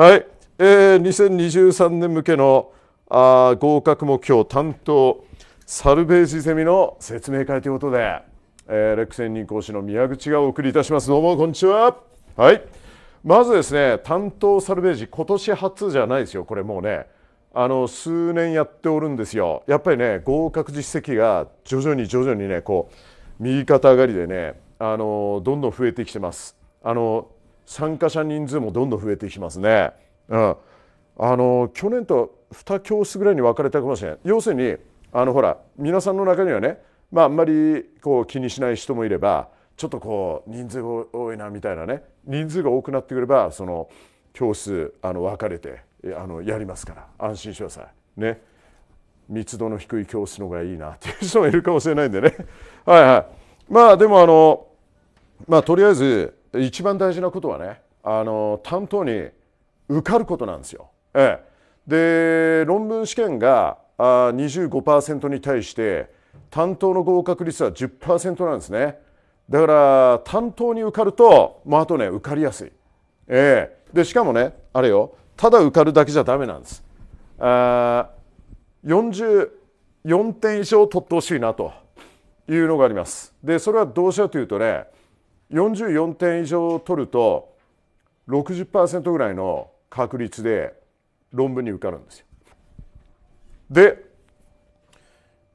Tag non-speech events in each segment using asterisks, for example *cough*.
はい、えー、2023年向けのあ合格目標担当サルベージゼミの説明会ということで、えー、レック専任講師の宮口がお送りいたしますどうもこんにちははいまずですね担当サルベージ今年初じゃないですよこれもうねあの数年やっておるんですよやっぱりね合格実績が徐々に徐々にねこう右肩上がりでねあのどんどん増えてきてますあの参加者人数もどんどん増えていきますね。うん、あの去年と2教室ぐらいに分かれたかもしれない要するにあのほら皆さんの中にはね、まあ、あんまりこう気にしない人もいればちょっとこう人数が多いなみたいなね人数が多くなってくればその教室あの分かれてあのやりますから安心してください。ね密度の低い教室の方がいいなっていう人もいるかもしれないんでねはいはいまあでもあのまあとりあえず一番大事なことはねあの担当に受かることなんですよ。ええ、で論文試験があ25%に対して担当の合格率は10%なんですね。だから担当に受かるともうあとね受かりやすい。ええ、でしかもねあれよただ受かるだけじゃダメなんです。あ44点以上取ってほしいなというのがあります。でそれはどうしようというとね44点以上取ると60%ぐらいの確率で論文に受かるんですよ。で、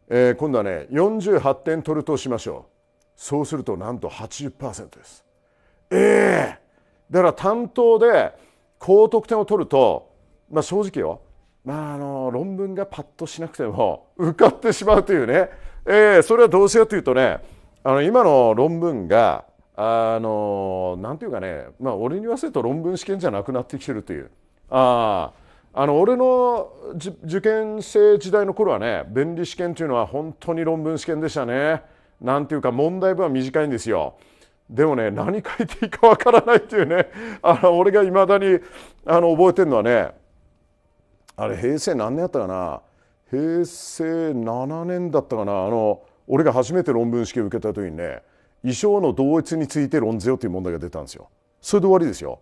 えー、今度はね48点取るとしましょう。そうするとなんと80%です。ええー、だから担当で高得点を取ると、まあ、正直よ、まあ、あの論文がパッとしなくても受かってしまうというね、えー、それはどうせよというとねあの今の論文があのなんていうかね、まあ、俺に言わせると論文試験じゃなくなってきてるという。ああの俺の受験生時代の頃はね弁理試験というのは本当に論文試験でしたね。なんていうか問題文は短いんですよ。でもね何書いていいかわからないっていうねあの俺がいまだにあの覚えてるのはねあれ平成何年やったかな平成7年だったかなあの俺が初めて論文試験受けた時にね衣装の同一について論ぜよという問題が出たんですよ。それで終わりですよ。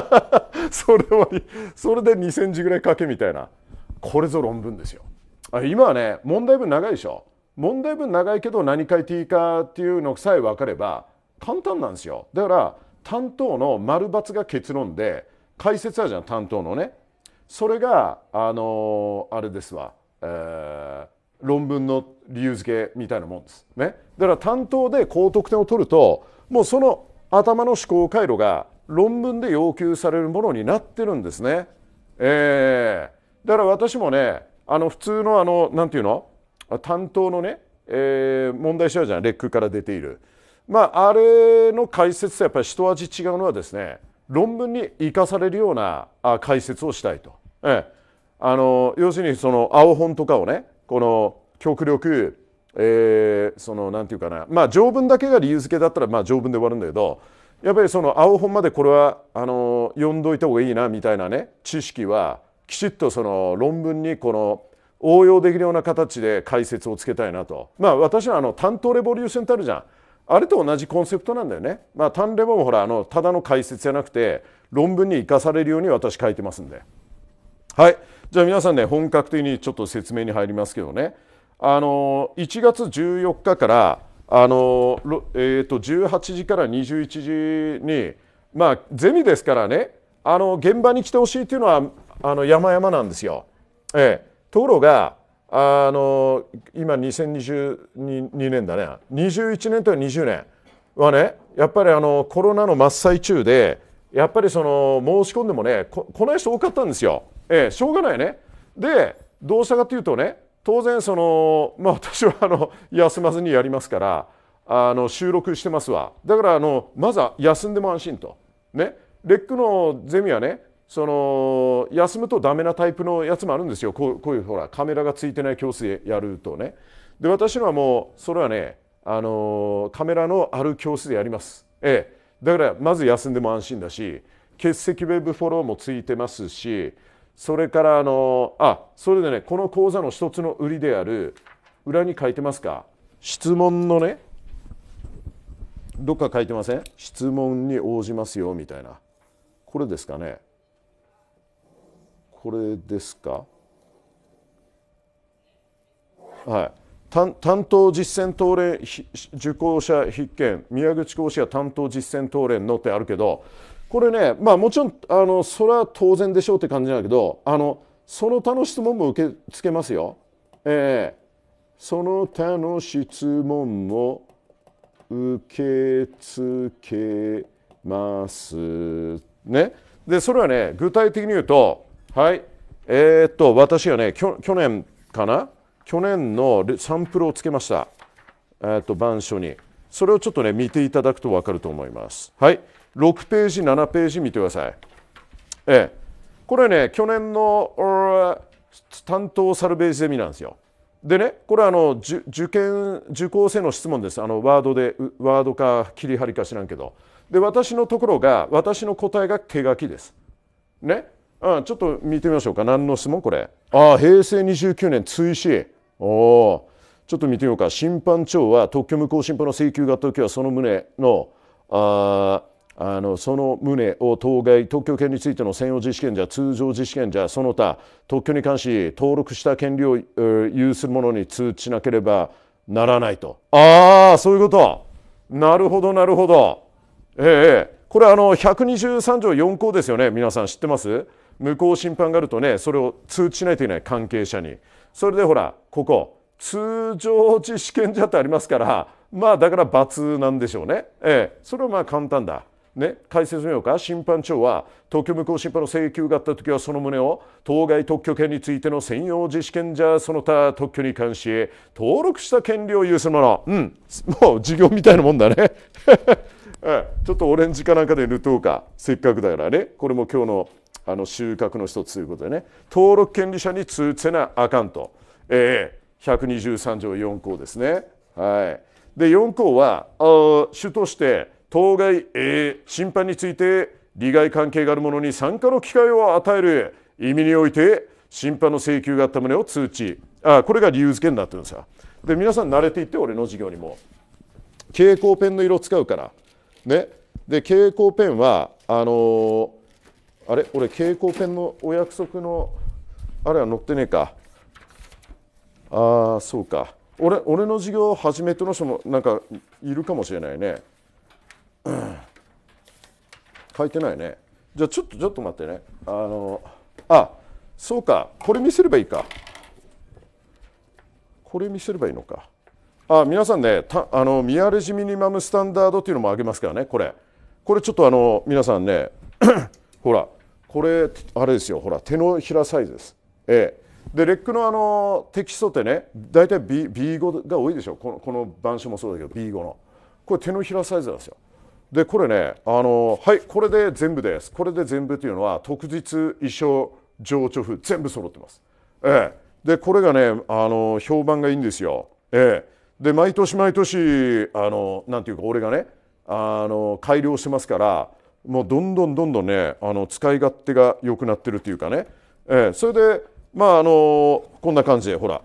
*laughs* それはそれで2センチぐらい書けみたいなこれぞ論文ですよあ今はね問題文長いでしょ問題文長いけど何書いていいかっていうのさえ分かれば簡単なんですよだから担当の丸×が結論で解説あるじゃん担当のねそれがあのあれですわ、えー、論文の理由付けみたいなもんです。ね、だから担当で高得点を取るともうその頭の思考回路が論文で要求されるものになってるんですね。えー、だから私もねあの普通のあのなんていうの担当のね、えー、問題集あじゃんレックから出ている。まあ、あれの解説とやっぱり一味違うのはですね論文に生かされるようなあ解説をしたいと。ええ、あの要するにその青本とかをねこの極力、えー、その何て言うかなまあ条文だけが理由付けだったらまあ条文で終わるんだけどやっぱりその青本までこれはあの読んどいた方がいいなみたいなね知識はきちっとその論文にこの応用できるような形で解説をつけたいなとまあ私はあの担当レボリューションってあるじゃんあれと同じコンセプトなんだよねまあ単レボもほらあのただの解説じゃなくて論文に生かされるように私書いてますんではいじゃあ皆さんね本格的にちょっと説明に入りますけどねあの1月14日からあの、えーと、18時から21時に、まあ、ゼミですからねあの現場に来てほしいというのはあの山々なんですよ。ええところがあの今2022年だね21年と20年はねやっぱりあのコロナの真っ最中でやっぱりその申し込んでもねこない人多かったんですよ、ええ、しょうがないねでどうしたかというとね当然その、まあ、私はあの休まずにやりますからあの収録してますわだからあのまずは休んでも安心とねレックのゼミはねその休むとダメなタイプのやつもあるんですよこうこういうほらカメラがついてない教室でやるとねで私のはもうそれはねあのカメラのある教室でやりますええだからまず休んでも安心だし欠席ウェブフォローもついてますしそれからあのあそれでねこの講座の一つの売りである裏に書いてますか質問のねどっか書いてません質問に応じますよみたいなこれですかねこれですかはい担当実践党連受講者必見宮口講師は担当実践党連のってあるけどこれねまあもちろんあのそれは当然でしょうって感じなんだけどあのその他の質問も受け付けますよ。えー、その他の質問も受け付けますね。でそれはね具体的に言うとはいえー、っと私はね去去年かな去年のサンプルをつけました、えー、と板書にそれをちょっとね見ていただくと分かると思いますはい6ページ7ページ見てくださいええこれね去年の担当サルベージゼミなんですよでねこれはあの受験受講生の質問ですあのワードでワードか切り張りか知らんけどで私のところが私の答えが手書きですねあちょっと見てみましょうか何の質問これああ平成29年追試おちょっと見てみようか審判長は特許無効審判の請求があった時はその旨のああのその旨を当該特許権についての専用実施権者通常実施権者その他特許に関し登録した権利を有する者に通知しなければならないとああそういうことなるほどなるほどええこれあの123条4項ですよね皆さん知ってます向こう審判があるとねそれを通知しないといけない関係者にそれでほらここ通常地試験者ってありますからまあだから罰なんでしょうね、ええ、それはまあ簡単だ。ね、解説みようか審判長は東京無効審判の請求があった時はその旨を当該特許権についての専用自主権者その他特許に関し登録した権利を有するものうんもう授業みたいなもんだね *laughs* ちょっとオレンジかなんかで塗っとうかせっかくだからねこれも今日のあの収穫の一つということでね登録権利者に通せなあかんと、えー、123条4項ですね。はい、で4項は主として当該、えー、審判について利害関係がある者に参加の機会を与える意味において審判の請求があった旨を通知あこれが理由付けになってるんですよ。で皆さん慣れていって俺の授業にも蛍光ペンの色を使うからねで蛍光ペンはあのーあれ俺蛍光ペンのお約束のあれは載ってねえかああそうか俺俺の授業初めての人もなんかいるかもしれないね、うん、書いてないねじゃあちょっとちょっと待ってねあのあそうかこれ見せればいいかこれ見せればいいのかあ皆さんねたあのミアレジミニマムスタンダードっていうのもあげますからねこれこれちょっとあの皆さほらこれあれですよほら手のひらサイズです。ええでレックのあのテキストってね大体 B B5 が多いでしょこのこの板書もそうだけど B5 のこれ手のひらサイズなんですよでこれねあのはいこれで全部ですこれで全部というのは特実、衣装情緒風全部揃ってます、ええ、でこれがねあの評判がいいんですよ、ええ、で毎年毎年あのなんていうか俺がねあの改良してますからもうどんどんどんどんねあの使い勝手が良くなってるというかね、えー、それでまああのこんな感じでほら、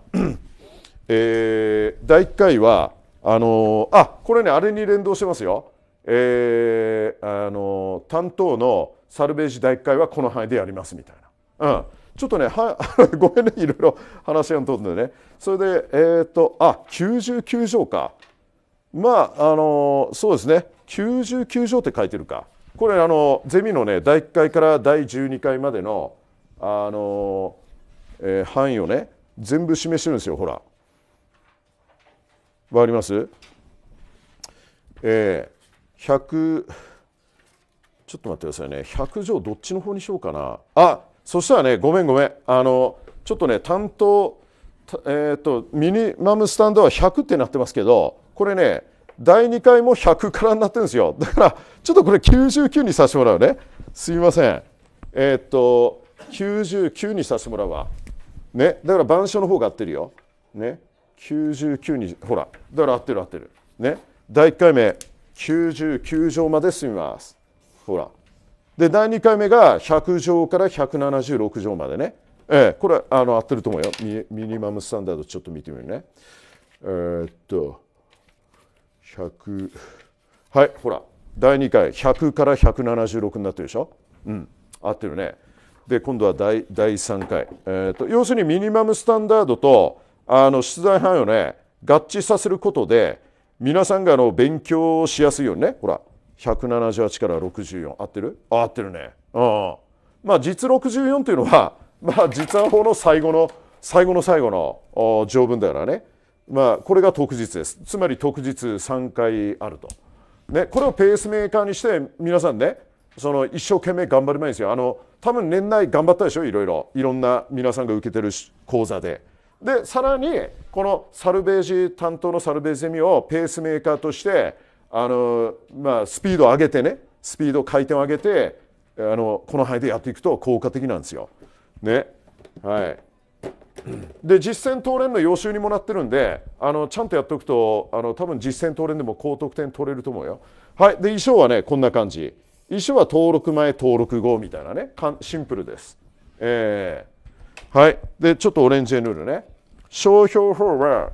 えー、第1回はあのあこれねあれに連動してますよ、えー、あの担当のサルベージ第1回はこの範囲でやりますみたいな。うんちょっとねは *laughs* ごめんねいろいろ話が通ってねそれでえっ、ー、とあ九99条かまああのそうですね99条って書いてるかこれあのゼミのね第1回から第12回までのあの、えー、範囲をね全部示してるんですよほら。わかりますえー、100ちょっと待ってくださいね100条どっちの方にしようかなあそしたらねごめんごめんあのちょっとね担当えーと、とミニマムスタンドは100ってなってますけどこれね第2回も100からになってるんですよだからちょっとこれ99にさせてもらうねすいませんえー、っと99にさせてもらうわねだから板書の方が合ってるよね99にほらだから合ってる合ってるね第1回目99条まで進みますほらで第2回目が100条から176条までねええー、これあの合ってると思うよミニマムスタンダードちょっと見てみるねえー、っと100はいほら第2回100から176になってるでしょうん合ってるねで今度は第第3回、えーと、要するにミニマムスタンダードとあの出題範囲をね合致させることで皆さんがあの勉強しやすいようにねほら178から64合ってる合ってるねうんまあ実64というのはまあ実案法の最後の最後の最後の条文だからねまあ、これが特実ですつまり特実3回あると、ね、これをペースメーカーにして皆さんねその一生懸命頑張りまいんですよあの多分年内頑張ったでしょいろいろいろんな皆さんが受けてる講座で。でさらにこのサルベージ担当のサルベージゼミをペースメーカーとしてあの、まあ、スピードを上げてねスピード回転を上げてあのこの範囲でやっていくと効果的なんですよ。ねはい、で実戦投連の予習にもなってるんであのちゃんとやっておくとあの多分実戦投連でも高得点取れると思うよ。はい、で衣装はねこんな感じ衣装は登録前登録後みたいなねシンプルです。えー、はいでちょっとオレンジで塗るね。商標法は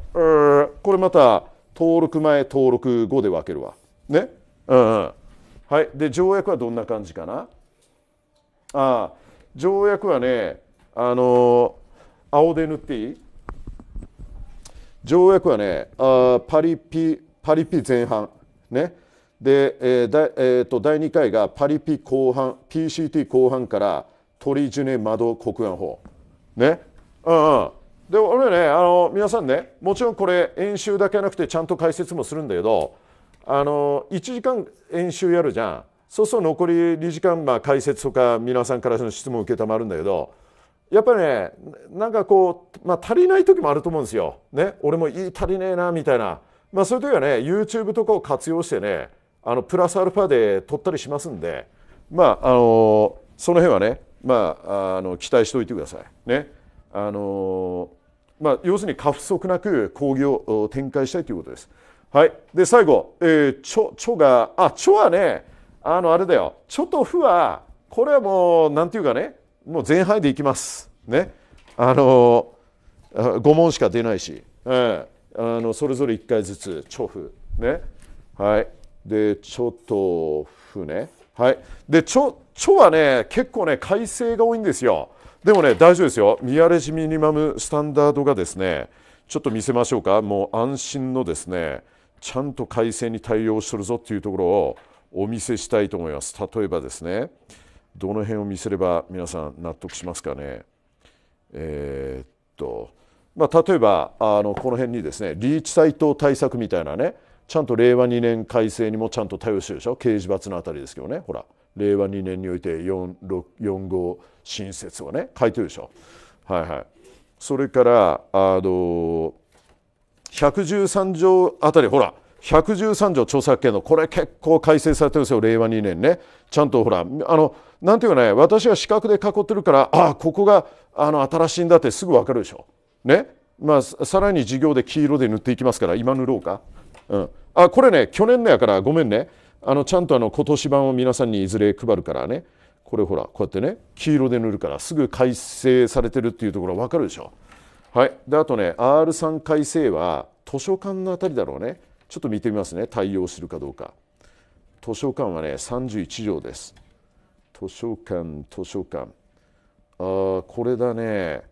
これまた登録前登録後で分けるわ。ね、うん、うん、はいで条約はどんな感じかなああ条約はねあのー青で塗っていい条約はねあパリピパリピ前半ねで、えーだえーと、第2回がパリピ後半 PCT 後半からトリジュネ窓国安法ねうんうんで俺ねあの皆さんねもちろんこれ演習だけじゃなくてちゃんと解説もするんだけどあの1時間演習やるじゃんそうすると残り2時間、まあ、解説とか皆さんからの質問を受けたまるんだけどやっぱりねなんかこう、まあ、足りない時もあると思うんですよ。ね、俺もいい足りねえなみたいな、まあ、そういう時はね YouTube とかを活用してねあのプラスアルファで撮ったりしますんで、まああのその辺はね、まあ、あの期待しておいてください。ねあのまあ、要するに過不足なく工業を展開したいということです。はい、で最後、えー、ちょ、ちょが、あ、ちょはね、あの、あれだよ、ちょとふは、これはもう、なんていうかね、もう全範でいきます。ね、あのー、5問しか出ないし、えー、あのそれぞれ1回ずつ調布ねはいでちょっとふねはいでちょちょはね結構ね改正が多いんですよでもね大丈夫ですよミアレジミニマムスタンダードがですねちょっと見せましょうかもう安心のですねちゃんと改正に対応しとるぞっていうところをお見せしたいと思います例えばですねどの辺を見せれば皆さん納得しますかね。えー、っとまあ、例えばあのこの辺にですねリーチサイト対策みたいなねちゃんと令和2年改正にもちゃんと対応してるでしょ刑事罰のあたりですけどねほら令和2年において4 5新設をね書いてるでしょ。はいはい、それからあの113条あたりほら113条著作権のこれ結構改正されてるんですよ令和2年ねちゃんとほらあのんていうかね私は四角で囲ってるからああここがあの新しいんだってすぐ分かるでしょ。ねまあ、さらに授業で黄色で塗っていきますから今塗ろうか。うん、あこれね去年のやからごめんねあのちゃんとあの今年版を皆さんにいずれ配るからねこれほらこうやってね黄色で塗るからすぐ改正されてるっていうところ分かるでしょ。はい、であとね R3 改正は図書館のあたりだろうねちょっと見てみますね対応するかどうか図書館はね31条です図書館、図書館。あこれだね。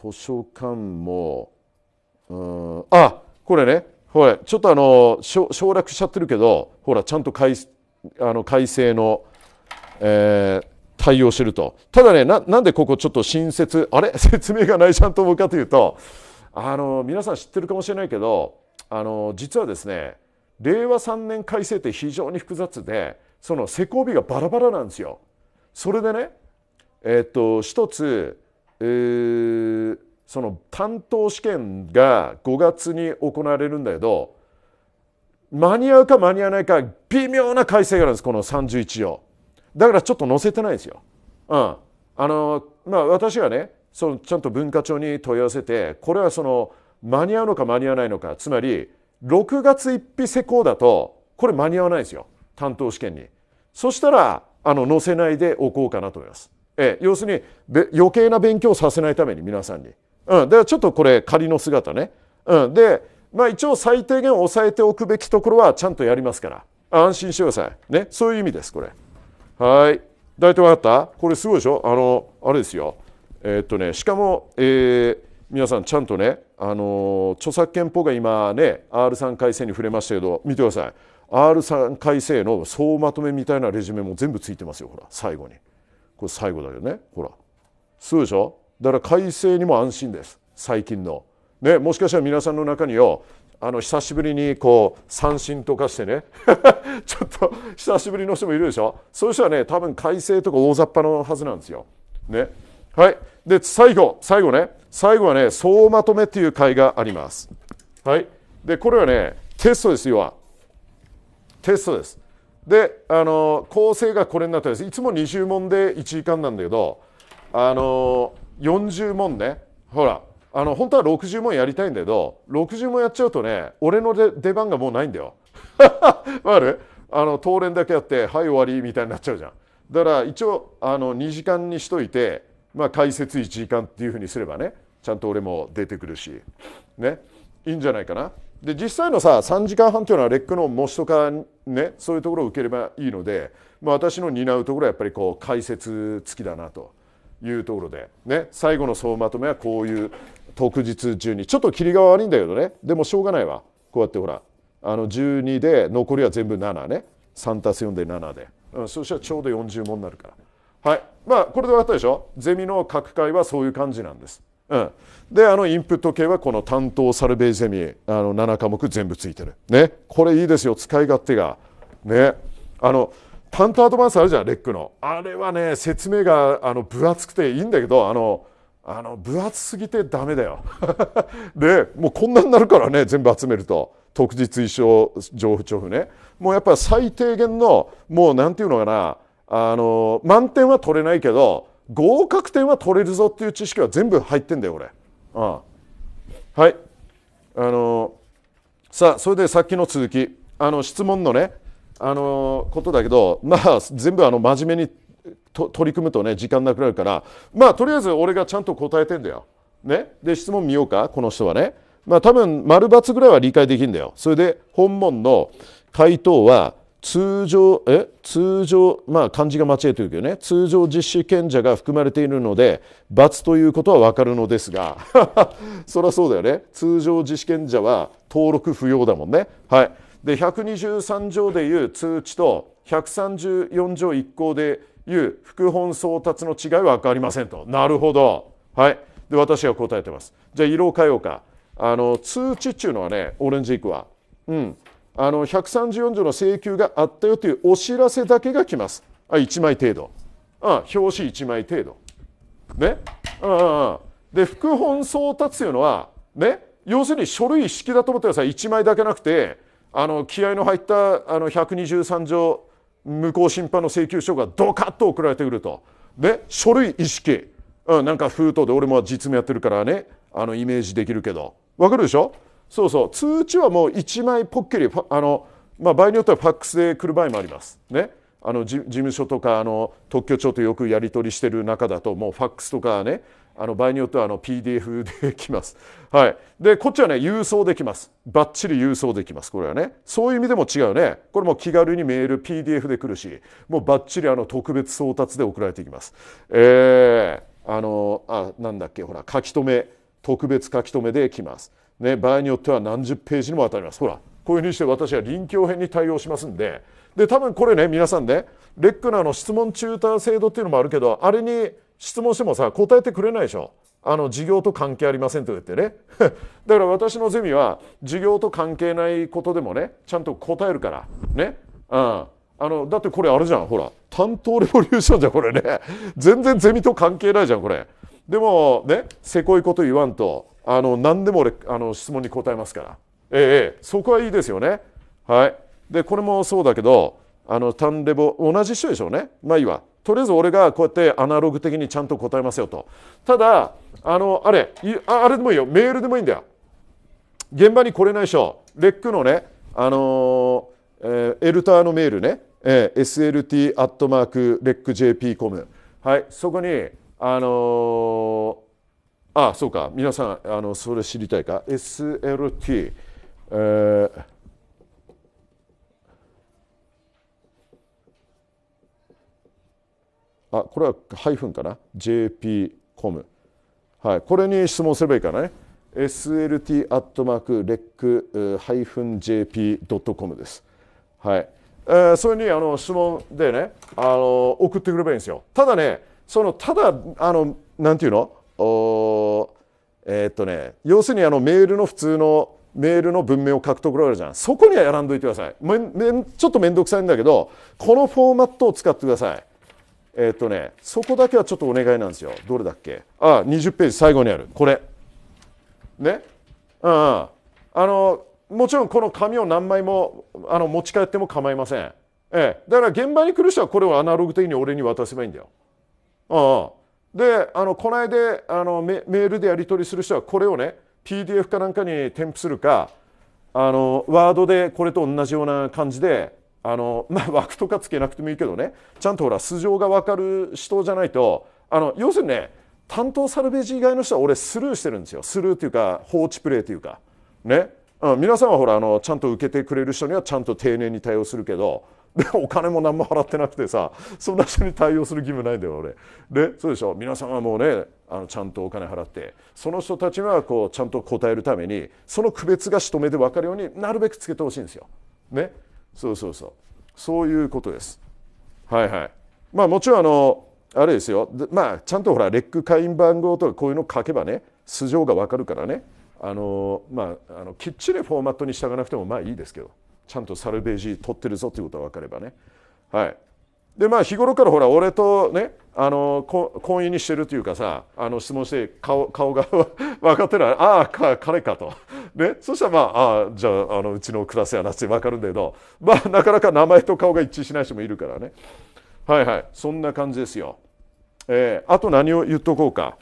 図書館も。うんあこれね。ほら、ちょっとあの、省略しちゃってるけど、ほら、ちゃんと改あの改正の、えー、対応してると。ただねな、なんでここちょっと新設、あれ *laughs* 説明がないちゃんと思うかというと、あの、皆さん知ってるかもしれないけど、あの、実はですね、令和3年改正って非常に複雑で、その施工日がバラバラなんですよ。それでね、えー、っと一つ、えー、その担当試験が5月に行われるんだけど間に合うか間に合わないか微妙な改正があるんですこの31条だからちょっと載せてないですよ。うん、あのまあ私がねそのちゃんと文化庁に問い合わせてこれはその間に合うのか間に合わないのかつまり6月1日施行だとこれ間に合わないんですよ担当試験に。そしたらあの載せないでおこうかなと思います。え要するに余計な勉強をさせないために皆さんに。うん、でちょっとこれ仮の姿ね。うん、で、まあ、一応最低限抑えておくべきところはちゃんとやりますから安心してください。ね、そういう意味ですこれ。はい大体分かったこれすごいでしょあのあれですよ。えー、っとねしかも、えー、皆さんちゃんとね、あの著作権法が今ね R3 改正に触れましたけど見てください。R3 回生の総まとめみたいなレジュメも全部ついてますよほら最後にこれ最後だよねほらそうでしょだから改正にも安心です最近の、ね、もしかしたら皆さんの中によあの久しぶりにこう三振とかしてね *laughs* ちょっと久しぶりの人もいるでしょそういう人はね多分改正とか大雑把のはずなんですよ。ねはいで最後最後ね最後はね総まとめっていう会があります。はいでこれはねテストですよテストです。であの構成がこれになってますいつも20問で1時間なんだけどあの40問ねほらあの本当は60問やりたいんだけど60問やっちゃうとね俺の出番がもうないんだよ。*laughs* わかるあの当連だけやってはい終わりみたいになっちゃうじゃん。だから一応あの2時間にしといて、まあ、解説1時間っていうふうにすればねちゃんと俺も出てくるしねいいんじゃないかな。で実際のさ3時間半というのはレックの模試とかねそういうところを受ければいいので、まあ、私の担うところはやっぱりこう解説付きだなというところで、ね、最後の総まとめはこういう特日中にちょっとりが悪いんだけどねでもしょうがないわこうやってほらあの12で残りは全部7ね3たす4で7で、うん、そしたらちょうど40問になるからはいまあこれで分かったでしょゼミの各回はそういう感じなんです。うん、であのインプット系はこの担当サルベージゼミあの7科目全部ついてる、ね、これいいですよ使い勝手がねあの担当アドバンスあるじゃんレックのあれはね説明があの分厚くていいんだけどあのあの分厚すぎてダメだよで *laughs* もうこんなになるからね全部集めると特実衣装情報調布ねもうやっぱり最低限のもうなんていうのかなあの満点は取れないけど合格点は取れるぞっていう知識は全部入ってんだよ俺。ああはいあのさあそれでさっきの続きあの質問のねあのことだけどまあ全部あの真面目に取り組むとね時間なくなるからまあとりあえず俺がちゃんと答えてんだよ。ね、で質問見ようかこの人はね。まあ多分丸×ぐらいは理解できるんだよ。それで本問の回答は通常え通常まあ漢字が間違えてるけどね通常実施権者が含まれているので罰ということはわかるのですが *laughs* そりゃそうだよね通常実施権者は登録不要だもんねはいで123条でいう通知と134条1項でいう副本送達の違いは分かりませんとなるほどはいで私が答えてますじゃあ色を変えようかあの通知っていうのはねオレンジいくわうんあの134条の請求があったよというお知らせだけが来ます。あ1枚程度。あ表紙1枚程度。ね。あで副本送達というのは、ね、要するに書類式だと思ってください1枚だけなくてあの気合の入ったあの123条無効審判の請求書がドカッと送られてくると。ね。書類一式、うん、なんか封筒で俺も実務やってるからねあのイメージできるけどわかるでしょそうそう通知はもう1枚ポッケり、あの、まあ、場合によってはファックスで来る場合もあります。ね、あの事務所とかあの特許庁とよくやり取りしてる中だともうファックスとかねあの場合によってはあの PDF できます。はい、でこっちはね郵送できます。ばっちり郵送できますこれはねそういう意味でも違うねこれも気軽にメール PDF で来るしもうばっちりあの特別送達で送られていきます。えー、あのあなんだっけほら書き留め特別書き留めで来ます。ね、場合によっては何十ページにもわたりますほらこういうふうにして私は臨境編に対応しますんでで多分これね皆さんねレックナーの質問チューター制度っていうのもあるけどあれに質問してもさ答えてくれないでしょあの事業と関係ありませんと言ってね *laughs* だから私のゼミは事業と関係ないことでもねちゃんと答えるからねうんあのだってこれあれじゃんほら担当レボリューションじゃんこれね全然ゼミと関係ないじゃんこれでもねせこいこと言わんとあの何でも俺あの質問に答えますから、ええ、そこはいいですよね。はい、でこれもそうだけどあのタンレボ同じ人でしょうねまあいいわとりあえず俺がこうやってアナログ的にちゃんと答えますよとただあのあれあれでもいいよメールでもいいんだよ現場に来れない人レックのねあのー、えー、エルターのメールね、えー、SLT アットマークレック JP コムはいそこにあのーああそうか皆さんあのそれ知りたいか SLT、えー、あこれはハイフンかな JP コム、はい、これに質問すればいいかな、ね SLT アットマークレックハイフン JP.com です。はい。えー、それにあの質問でね、あの送ってくればいいんですよ。ただね、そのただあのなんていうの、えー、っとね要するにあのメールの普通のメールの文面を書くところあるじゃんそこにはやらんといてくださいめめちょっと面倒くさいんだけどこのフォーマットを使ってくださいえー、っとねそこだけはちょっとお願いなんですよどれだっけあ20ページ最後にあるこれねうん、あのもちろんこの紙を何枚もあの持ち帰っても構いません、ええ、だから現場に来る人はこれをアナログ的に俺に渡せばいいんだよああであのこの間あのメールでやり取りする人はこれをね PDF かなんかに添付するかあのワードでこれと同じような感じであの、*laughs* まあ、枠とかつけなくてもいいけどねちゃんとほら素性が分かる人じゃないとあの要するにね担当サルベージ以外の人は俺スルーしてるんですよスルーというか放置プレイというかね、うん、皆さんはほらあのちゃんと受けてくれる人にはちゃんと丁寧に対応するけどで *laughs* お金も何も払ってなくてさそんな人に対応する義務ないんだよ俺。でそうでしょ皆さんはもうねあのちゃんとお金払ってその人たちはこうちゃんと答えるためにその区別が一目で分かるようになるべくつけてほしいんですよ。ねそうそうそうそういうことです。はいはい。まあもちろんあのあれですよまあちゃんとほらレック会員番号とかこういうの書けばね素性が分かるからねあのまああのきっちりフォーマットに従わなくてもまあいいですけど。ちゃんとサルベージ取ってるぞということが分かればね。はい、でまあ日頃からほら俺とねあの婚姻にしてるというかさあの質問して顔顔が *laughs* 分かってないああか彼かとねそしたらまああじゃああのうちのクラスやなって分かるんだけどまあなかなか名前と顔が一致しない人もいるからねはいはいそんな感じですよ、えー、あと何を言っとこうか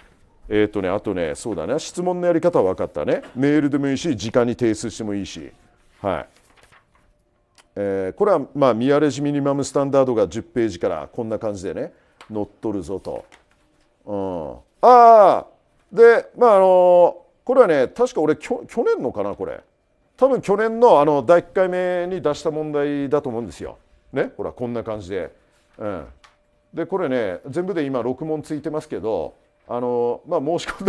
えっ、ー、とねあとねそうだね質問のやり方は分かったねメールでもいいし時間に提出してもいいしはいえー、これはまあミアレジミニマムスタンダードが10ページからこんな感じでね載っとるぞと。うん、ああでまああのー、これはね確か俺去年のかなこれ多分去年のあの第1回目に出した問題だと思うんですよ。ねほらこんな感じで。うん、でこれね全部で今6問ついてますけどあのまあ、申し込ん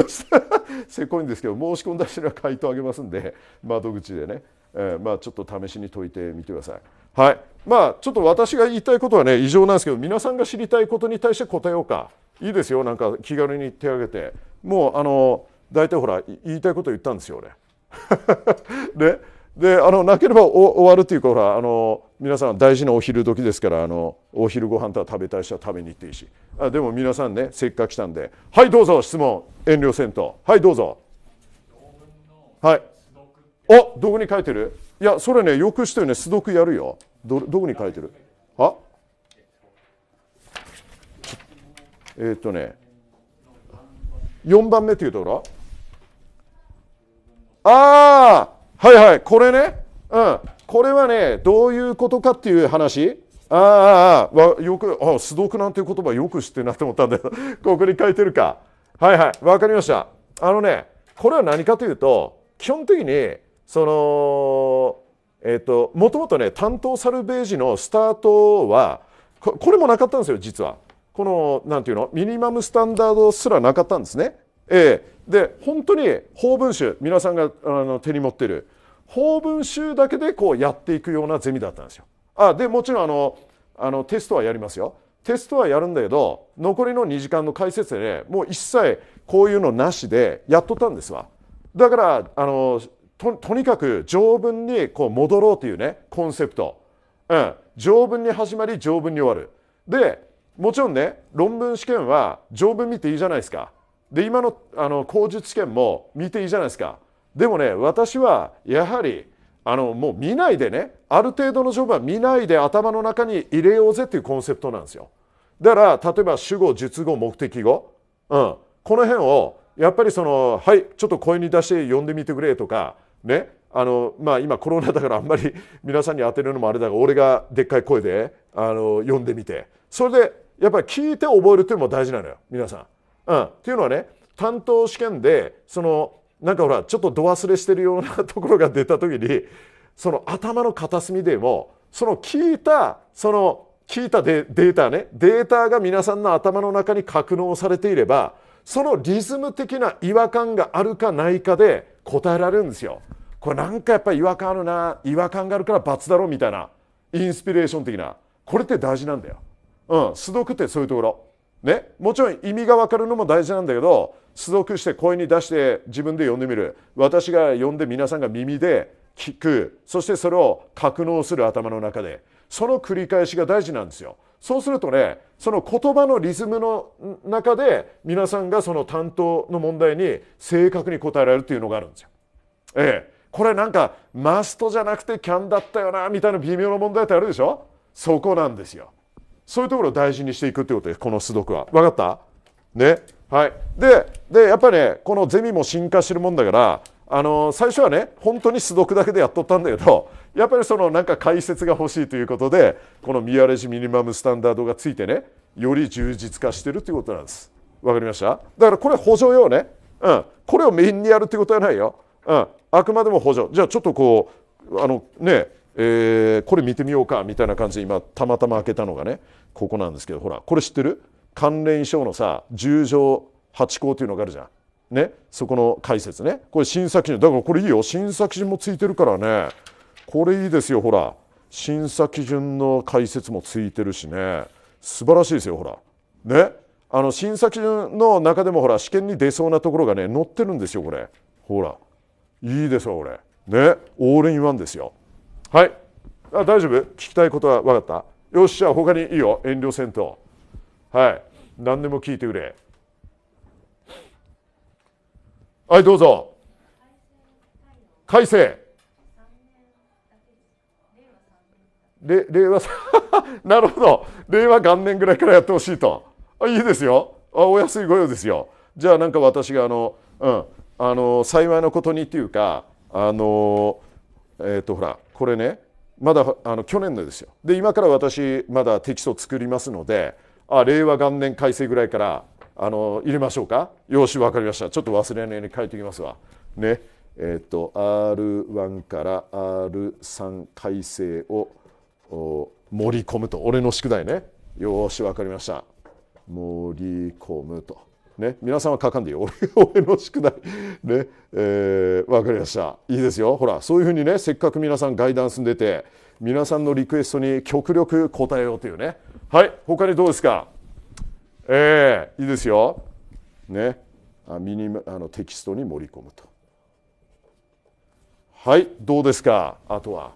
だ *laughs* せこいんですけど申し込んだ人には回答あげますんで窓口でね。えー、まあ、ちょっと試しに解いてみてください。はい。まあ、ちょっと私が言いたいことはね、異常なんですけど、皆さんが知りたいことに対して答えようか。いいですよ、なんか気軽に手挙げて。もう、あの、大体ほら、言いたいこと言ったんですよ、俺。*laughs* ね。で、あの、なければお終わるっていうか、ほら、あの、皆さん大事なお昼時ですから、あの、お昼ご飯とは食べたい人は食べに行っていいし。あでも皆さんね、せっかく来たんで、はい、どうぞ、質問、遠慮せんと。はい、どうぞ。はい。あどこに書いてるいやそれねよくしてるね素読やるよどどこに書いてるあえー、っとね4番目っていうところああはいはいこれねうんこれはねどういうことかっていう話ああああよくあ素読なんていう言葉よく知ってるなと思ったんだけど *laughs* ここに書いてるかはいはいわかりましたあのねこれは何かというと基本的にそのえっ、ー、ともともとね担当サルベージのスタートはこれもなかったんですよ実はこのなんていうのミニマムスタンダードすらなかったんですね。えー、で本当に法文集皆さんがあの手に持ってる法文集だけでこうやっていくようなゼミだったんですよ。あでもちろんあのあのテストはやりますよ。テストはやるんだけど残りの2時間の解説で、ね、もう一切こういうのなしでやっとったんですわ。だからあのととにかく条文にこう戻ろうというねコンセプト、うん、条文に始まり条文に終わるでもちろんね論文試験は条文見ていいじゃないですかで今のあの口述試験も見ていいじゃないですかでもね私はやはりあのもう見ないでねある程度の条文は見ないで頭の中に入れようぜっていうコンセプトなんですよだから例えば主語述語目的語、うん、この辺をやっぱりそのはいちょっと声に出して読んでみてくれとかねあのまあ、今コロナだからあんまり皆さんに当てるのもあれだが俺がでっかい声であの呼んでみてそれでやっぱり聞いて覚えるというのも大事なのよ皆さん。うん、っていうのはね担当試験でそのなんかほらちょっと度忘れしてるような *laughs* ところが出た時にその頭の片隅でもその聞いたその聞いたデデータねデータが皆さんの頭の中に格納されていればそのリズム的な違和感があるかないかで答えられるんですよ。これなんかやっぱり違和感あるな違和感があるから罰だろみたいなインスピレーション的なこれって大事なんだよ。うん、素読ってそういうところ。ね、もちろん意味が分かるのも大事なんだけど素読して声に出して自分で読んでみる私が読んで皆さんが耳で聞くそしてそれを格納する頭の中でその繰り返しが大事なんですよそうするとねその言葉のリズムの中で皆さんがその担当の問題に正確に答えられるというのがあるんですよ。ええ、これなんかマストじゃなくてキャンだったよなみたいな微妙な問題ってあるでしょそこなんですよそういうところを大事にしていくってことですこの素読は分かったねはいででやっぱりねこのゼミも進化してるもんだからあの最初はね本当に素読だけでやっとったんだけどやっぱりそのなんか解説が欲しいということでこのミアレジミニマムスタンダードがついてねより充実化してるということなんですわかりましただからこれ補助用ね、うん、これをメインにやるってことはないよ、うん、あくまでも補助じゃあちょっとこうあのねえー、これ見てみようかみたいな感じで今たまたま開けたのがねここなんですけどほらこれ知ってる関連書のさ10条8項というのがあるじゃん。ね、そこの解説ねこれ新作基準だからこれいいよ新作基準もついてるからねこれいいですよほら審査基準の解説もついてるしね素晴らしいですよほらねあの審査基準の中でもほら試験に出そうなところがね載ってるんですよこれほらいいでしょう俺ねオールインワンですよはいあ大丈夫聞きたいことは分かったよっしゃ他にいいよ遠慮せんとはい何でも聞いてくれはいどうぞ改正令和 *laughs* なるほど令和元年ぐらいからやってほしいとあいいですよあお安い御用ですよじゃあなんか私があの、うん、あの幸いなことにっていうかあのえっ、ー、とほらこれねまだあの去年のですよで今から私まだテキスト作りますのであ令和元年改正ぐらいからあの入れましょうか用紙分かりましたちょっと忘れないように書いておきますわねえっ、ー、と R1 から R3 改正を盛り込むと俺の宿題ねよし分かりました盛り込むと。ね、皆さんは書かんでいいよ *laughs* 俺の宿題ねえー、分かりましたいいですよほらそういうふうにねせっかく皆さんガイダンスに出て皆さんのリクエストに極力答えようというねはい他にどうですかえー、いいですよねあミニあのテキストに盛り込むとはいどうですかあとは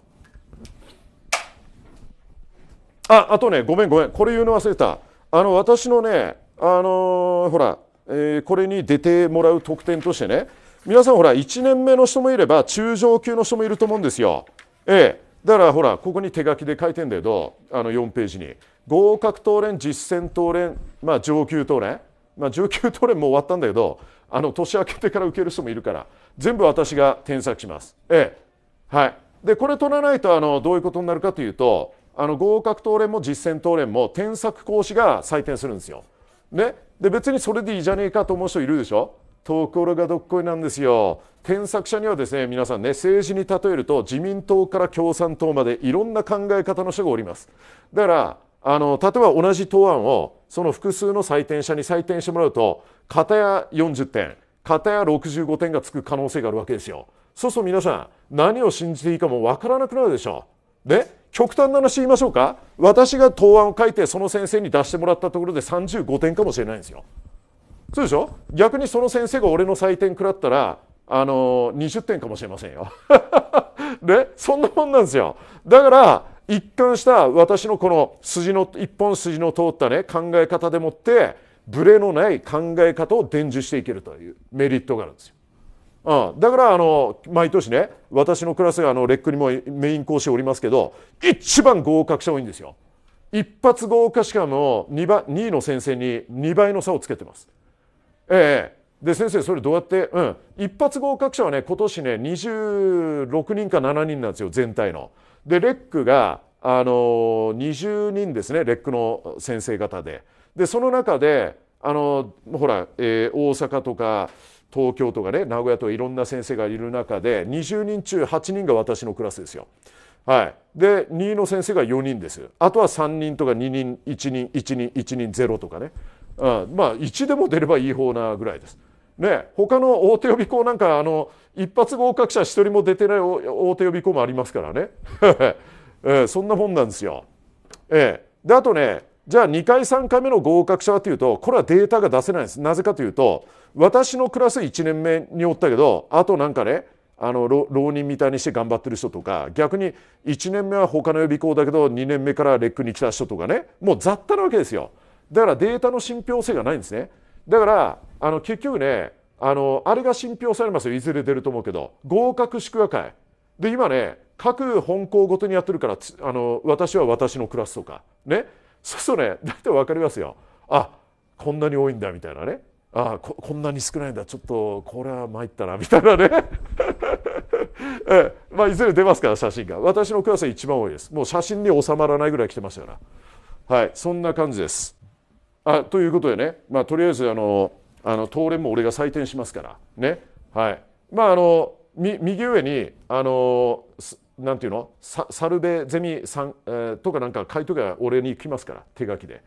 ああとねごめんごめんこれ言うの忘れたあの私のねあのー、ほらえー、これに出てもらう特典としてね皆さんほら1年目の人もいれば中上級の人もいると思うんですよ。ええー、だからほらここに手書きで書いてんだけどあの4ページに合格当連実践当連、まあ、上級当連、まあ、上級当連も終わったんだけどあの年明けてから受ける人もいるから全部私が添削します。ええー、はい、でこれ取らないとあのどういうことになるかというとあの合格当連も実践当連も添削講師が採点するんですよ。ね、で別にそれでいいじゃねえかと思う人いるでしょところがどっこいなんですよ添削者にはですね皆さんね政治に例えると自民党から共産党までいろんな考え方の人がおりますだからあの例えば同じ答案をその複数の採点者に採点してもらうと片や40点片や65点がつく可能性があるわけですよそうすると皆さん何を信じていいかもわからなくなるでしょうで極端な話言いましょうか私が答案を書いてその先生に出してもらったところで35点かもしれないんですよ。そうでしょ逆にその先生が俺の採点食らったらあの20点かもしれませんよ。*laughs* ねそんなもんなんですよ。だから一貫した私のこの筋の一本筋の通ったね考え方でもってブレのない考え方を伝授していけるというメリットがあるんですよ。うん、だからあの毎年ね私のクラスがあのレックにもメイン講師おりますけど一番合格者多いんですよ一発合格者の 2, 倍2位の先生に2倍の差をつけてますええで先生それどうやってうん一発合格者はね今年ね26人か7人なんですよ全体のでレックがあの20人ですねレックの先生方ででその中であのほら、えー、大阪とか東京とかね名古屋とかいろんな先生がいる中で20人中8人が私のクラスですよ。はい、で2位の先生が4人ですあとは3人とか2人1人1人1人0とかね、うん、まあ1でも出ればいい方なぐらいです。ね他の大手予備校なんかあの一発合格者1人も出てない大手予備校もありますからね、*laughs* えー、そんなもんなんですよ。えー、であとねじゃあ2回3回目の合格者はというとこれはデータが出せないんですなぜかというと私のクラス1年目におったけどあとなんかねあの浪人みたいにして頑張ってる人とか逆に1年目は他の予備校だけど2年目からレックに来た人とかねもう雑多なわけですよだからデータの信憑性がないんですねだからあの結局ねあのあれが信憑されますよいずれ出ると思うけど合格祝賀会で今ね各本校ごとにやってるからあの私は私のクラスとかねそうするとね大体分かりますよあこんなに多いんだみたいなねあここんなに少ないんだちょっとこれは参ったなみたいなね *laughs* えまあ、いずれ出ますから写真が私のクラスは一番多いですもう写真に収まらないぐらい来てましたからはいそんな感じですあということでね、まあ、とりあえずあのあの東連も俺が採点しますからねはいまああの右上にあのなんていうのサルベゼミさん、えー、とかなんか書いとけば俺に来ますから手書きで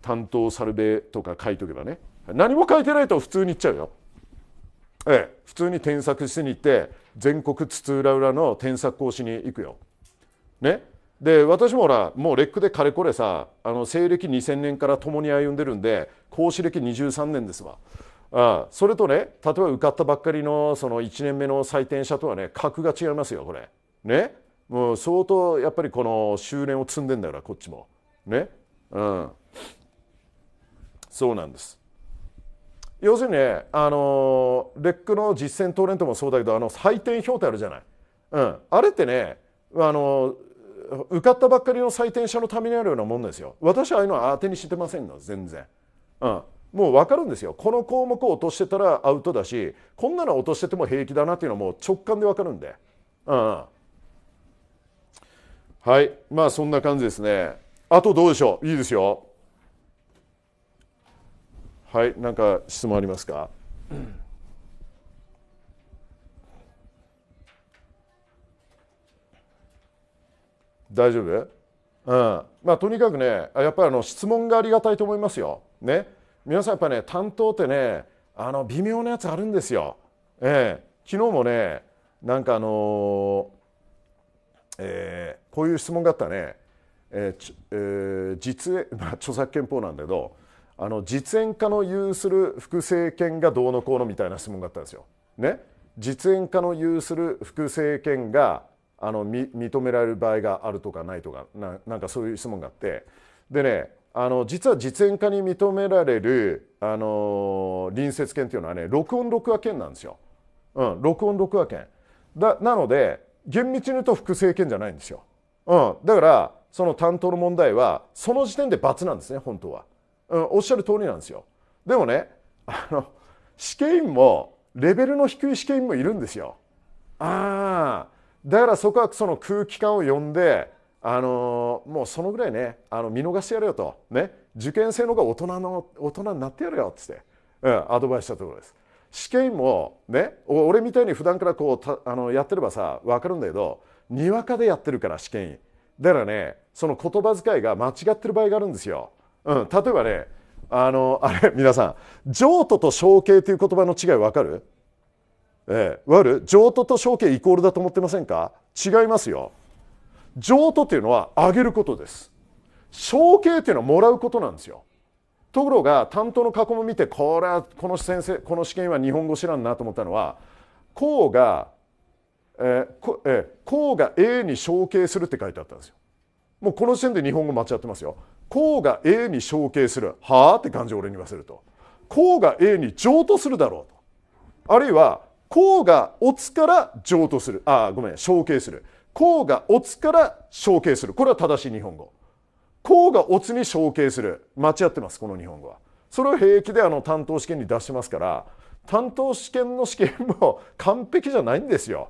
担当サルベとか書いとけばね何も書いてないと普通に行っちゃうよ。ええ、普通に添削しに行って全国津々浦々の添削をしに行くよ。ね、で私もほらもうレックでかれこれさあの西暦2000年から共に歩んでるんで孔子歴23年ですわ。あそれとね例えば受かったばっかりのその1年目の採点者とはね格が違いますよこれ。ねもう相当やっぱりこの修練を積んでんだからこっちもねうんそうなんです要するにねあのレックの実践トレントもそうだけどあの採点表ってあるじゃない、うん、あれってねあの受かったばっかりの採点者のためにあるようなもんですよ私はああいうのは当てにしてませんの全然、うん、もう分かるんですよこの項目を落としてたらアウトだしこんなの落としてても平気だなっていうのはもう直感で分かるんでうん、うんはいまあそんな感じですねあとどうでしょういいですよはい何か質問ありますか、大丈夫、うんまあ、とにかくねやっぱりあの質問がありがたいと思いますよ。ね、皆さんやっぱね担当ってねあの微妙なやつあるんですよ。ええー、昨日もねなんかあのー、えこういう質問があったね、えーえー、実まあ、*laughs* 著作権法なんだけどあの実演家の有する複製権がどうのこうのみたいな質問があったんですよ。ね、実演家の有する複製権があの認められる場合があるとかないとかなんかそういう質問があってでねあの実は実演家に認められる、あのー、隣接権っていうのはね録音録画権なんですよ。うん、録音録画権だなので厳密に言うと複製権じゃないんですよ。うん、だからその担当の問題はその時点で罰なんですね本当は、うん、おっしゃる通りなんですよでもねあの試験員もレベルの低い試験員もいるんですよああだからそこはその空気感を読んであのー、もうそのぐらいねあの見逃してやれよと、ね、受験生の方が大人の大人になってやれよっつって、うん、アドバイスしたところです試験もね俺みたいに普段からこうあのやってればさ分かるんだけどにわかでやってるから試験員だからねその言葉遣いが間違ってる場合があるんですよ、うん、例えばねあのあれ皆さん譲渡と承継という言葉の違い分かるええ、わる譲渡と承継イコールだと思ってませんか違いますよ譲渡というのはあげることです承継というのはもらうことなんですよところが担当の過去も見てこれはこの先生この試験は日本語知らんなと思ったのはこうがえーえー、項が A に承継するって書いてあったんですよ。もうこの時点で日本語間違ってますよ。項が A に承継する。はあって感じを俺に言わせると。項が A に譲渡するだろうと。あるいは、項がオツから譲渡する。あ、ごめん、承継する。項がオツから承継する。これは正しい日本語。項がオツに承継する。間違ってます、この日本語は。それを平気であの担当試験に出してますから、担当試験の試験も完璧じゃないんですよ。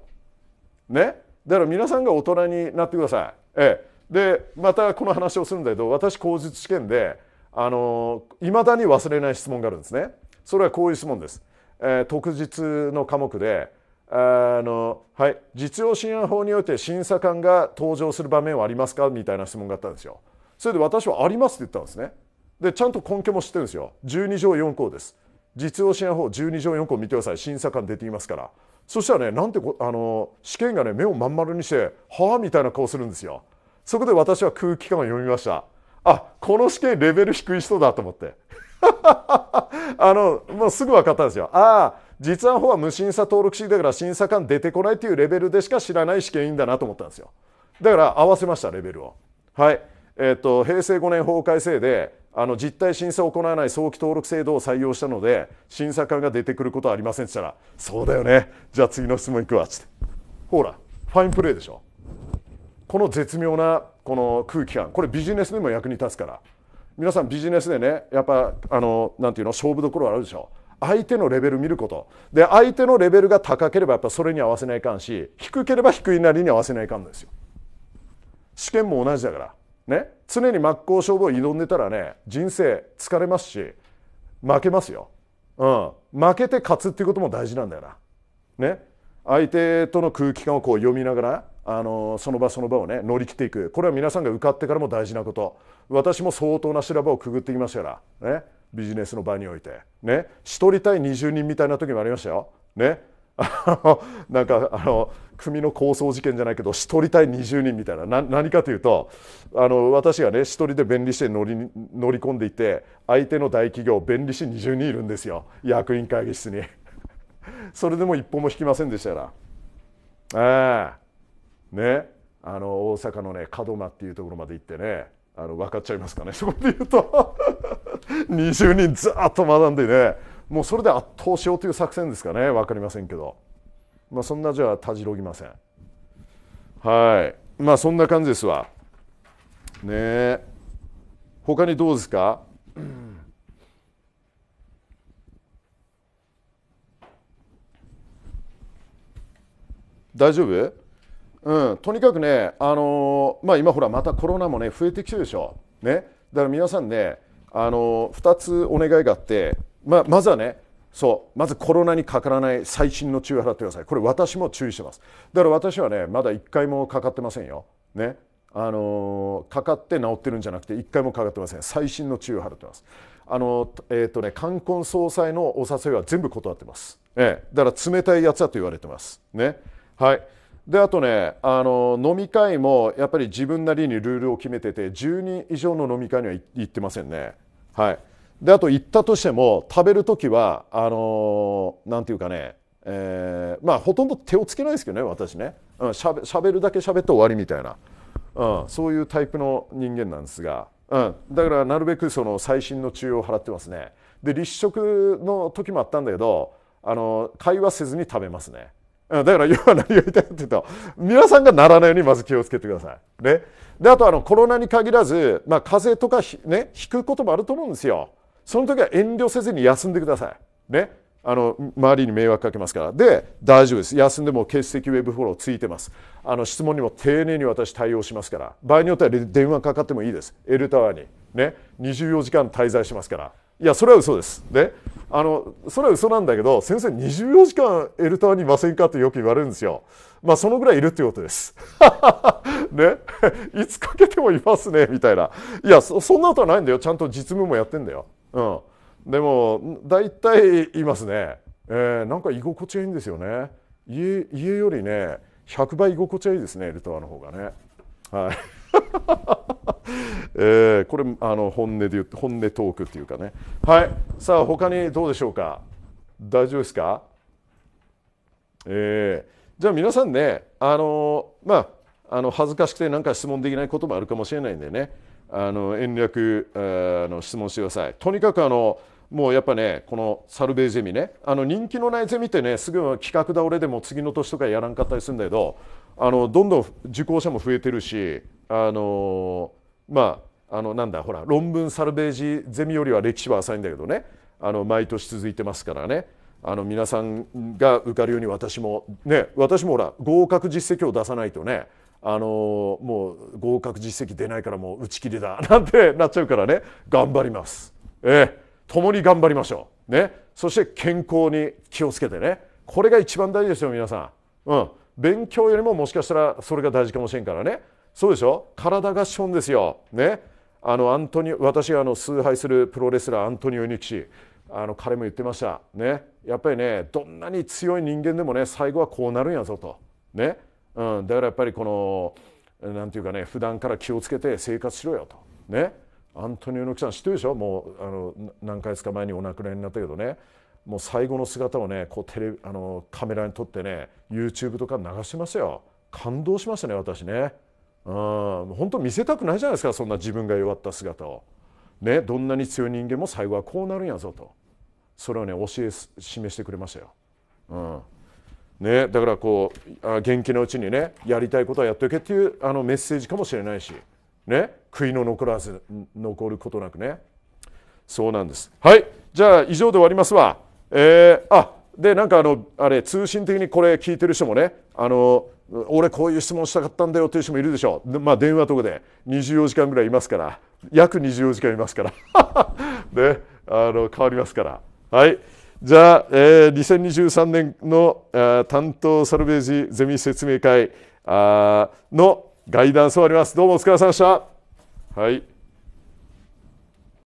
ねだから皆さんが大人になってください。ええ、でまたこの話をするんだけど私口述試験であのいまだに忘れない質問があるんですね。それはこういう質問です。えー、特実の科目であの、はい、実用審案法において審査官が登場する場面はありますかみたいな質問があったんですよ。それで私はありますって言ったんですね。でちゃんと根拠も知ってるんですよ。12条4項です。実用審案法12条4項見てください。審査官出ていますから。そしたらねなんてこあの試験がね目をまん丸にして「はあ?」みたいな顔するんですよ。そこで私は空気感を読みました。あこの試験レベル低い人だと思って。*laughs* あのもうすぐ分かったんですよ。ああ実は法は無審査登録式だから審査官出てこないというレベルでしか知らない試験員だなと思ったんですよ。だから合わせましたレベルを。はい。えっ、ー、と平成5年法改正であの実態審査を行わない早期登録制度を採用したので審査官が出てくることはありませんって言ったら「そうだよねじゃあ次の質問いくわ」っつってほらファインプレーでしょこの絶妙なこの空気感これビジネスでも役に立つから皆さんビジネスでねやっぱあのなんていうの勝負どころあるでしょ相手のレベル見ることで相手のレベルが高ければやっぱそれに合わせないかんし低ければ低いなりに合わせないかんですよ試験も同じだからね常に真っ向勝負を挑んでたらね人生疲れますし負けますよ、うん、負けて勝つっていうことも大事なんだよな、ね、相手との空気感をこう読みながらあのその場その場をね乗り切っていくこれは皆さんが受かってからも大事なこと私も相当な修羅場をくぐってきましたからねビジネスの場においてね1人対20人みたいな時もありましたよねなんかあの組の抗争事件じゃないけど1人対20人みたいな何かというとあの私がね1人で弁理士で乗り乗り込んでいて相手の大企業弁理士20人いるんですよ役員会議室に *laughs* それでも一歩も引きませんでしたからええねあの大阪のね門間っていうところまで行ってねあの分かっちゃいますかねそこで言うと20人ずっと学んでねもうそれで圧倒しようという作戦ですかね分かりませんけど。まあ、そんなじゃあたじろぎませんはいまあそんな感じですわねえ他にどうですか大丈夫うん、とにかくね、あのー、まあ、今ほらまたコロナもね増えてきてるでしょ、ね、だから皆さんね、あのー、2つお願いがあって、まあ、まずはねそうまずコロナにかからない最新の注意を払ってくださいこれ私も注意してますだから私はねまだ1回もかかってませんよねあのかかって治ってるんじゃなくて1回もかかってません最新の注意を払ってますあのえっ、ー、とね冠婚葬祭のお誘いは全部断ってます、ええ、だから冷たいやつだと言われてますねはいであとねあの飲み会もやっぱり自分なりにルールを決めてて10人以上の飲み会には行ってませんねはいであと行ったとしても食べる時はあのなんていうかね、えー、まあほとんど手をつけないですけどね私ね、うん、しゃべしゃべるだけ喋って終わりみたいな、うん、そういうタイプの人間なんですが、うん、だからなるべくその細心の注意を払ってますねで立食の時もあったんだけどあの会話せずに食べますね。だから要は何が言いたいかというと皆さんがならないようにまず気をつけてください。ね、であとあのコロナに限らず、まあ、風邪とかね、引くこともあると思うんですよ。その時は遠慮せずに休んでください。ね。あの周りに迷惑かけますから。で、大丈夫です。休んでも欠席ウェブフォローついてます。あの質問にも丁寧に私対応しますから。場合によっては電話かかってもいいです。エルタワーに。ね。24時間滞在しますから。いや、それは嘘です。ね。あの、それは嘘なんだけど、先生24時間エルタワーにいませんかってよく言われるんですよ。まあ、そのぐらいいるっていうことです。*laughs* ね。いつかけてもいますね、みたいな。いやそ、そんなことはないんだよ。ちゃんと実務もやってんだよ。うん、でも大体いますね、えー、なんか居心地がいいんですよね家家よりね100倍居心地がいいですねルトワの方がね。はい *laughs* えー、これあの本音で言って本音トークっていうかねはいさあ他にどうでしょうか大丈夫ですかえー、じゃあ皆さんねあのまああの恥ずかしくて何か質問できないこともあるかもしれないんでねあの遠慮あの質問してください。とにかくあのもうやっぱねこのサルベージゼミねあの人気のないゼミってねすぐ企画倒れでも次の年とかやらんかったりするんだけどあのどんどん受講者も増えてるしあのまああのなんだほら論文サルベージゼミよりは歴史は浅いんだけどねあの毎年続いてますからねあの皆さんが受かるように私もね私もほら合格実績を出さないとねあのもう合格実績出ないからもう打ち切りだなんてなっちゃうからね頑張ります、ええ共に頑張りましょう、ね、そして健康に気をつけてねこれが一番大事ですよ皆さん、うん、勉強よりももしかしたらそれが大事かもしれんからねそうでしょ体が資本ですよ、ね、あのアントニ私があの崇拝するプロレスラーアントニオ猪木氏あの彼も言ってました、ね、やっぱりねどんなに強い人間でもね最後はこうなるんやぞと。ね、うん、だからやっぱりこのなんていうかね普段から気をつけて生活しろよとねアントニオ猪木さん知ってるでしょもうあの何月か前にお亡くなりになったけどねもう最後の姿をねこうテレあのカメラに撮ってね YouTube とか流してますよ感動しましたね私ねうん本当見せたくないじゃないですかそんな自分が弱った姿をねどんなに強い人間も最後はこうなるんやぞとそれをね教え示してくれましたようんね、だからこう元気なうちにねやりたいことはやっておけっていうあのメッセージかもしれないし、ね、悔いの残らず残ることなくねそうなんですはいじゃあ以上で終わりますわ、えー、あでなんかあのあれ通信的にこれ聞いてる人もねあの俺こういう質問したかったんだよという人もいるでしょう、まあ、電話とかで24時間ぐらいいますから約24時間いますからで *laughs* あの変わりますからはい。じゃあ、え2023年の担当サルベージゼミ説明会のガイダンス終わります。どうもお疲れ様でした。はい